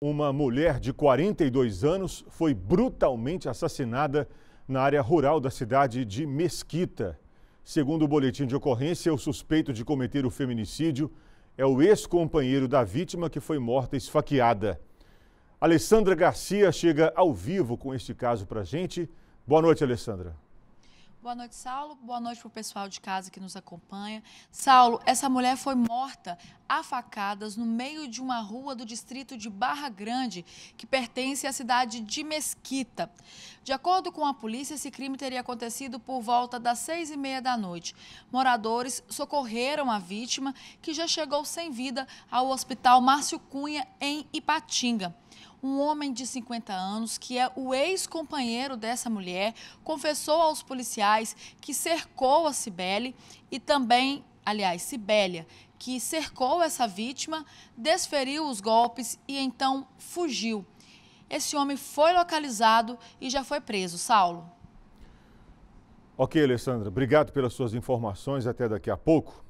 Uma mulher de 42 anos foi brutalmente assassinada na área rural da cidade de Mesquita. Segundo o boletim de ocorrência, o suspeito de cometer o feminicídio é o ex-companheiro da vítima que foi morta esfaqueada. Alessandra Garcia chega ao vivo com este caso para gente. Boa noite, Alessandra. Boa noite, Saulo. Boa noite para o pessoal de casa que nos acompanha. Saulo, essa mulher foi morta a facadas no meio de uma rua do distrito de Barra Grande, que pertence à cidade de Mesquita. De acordo com a polícia, esse crime teria acontecido por volta das seis e meia da noite. Moradores socorreram a vítima, que já chegou sem vida ao Hospital Márcio Cunha, em Ipatinga um homem de 50 anos, que é o ex-companheiro dessa mulher, confessou aos policiais que cercou a Cibele e também, aliás, Cibélia, que cercou essa vítima, desferiu os golpes e então fugiu. Esse homem foi localizado e já foi preso. Saulo. Ok, Alessandra, obrigado pelas suas informações. Até daqui a pouco.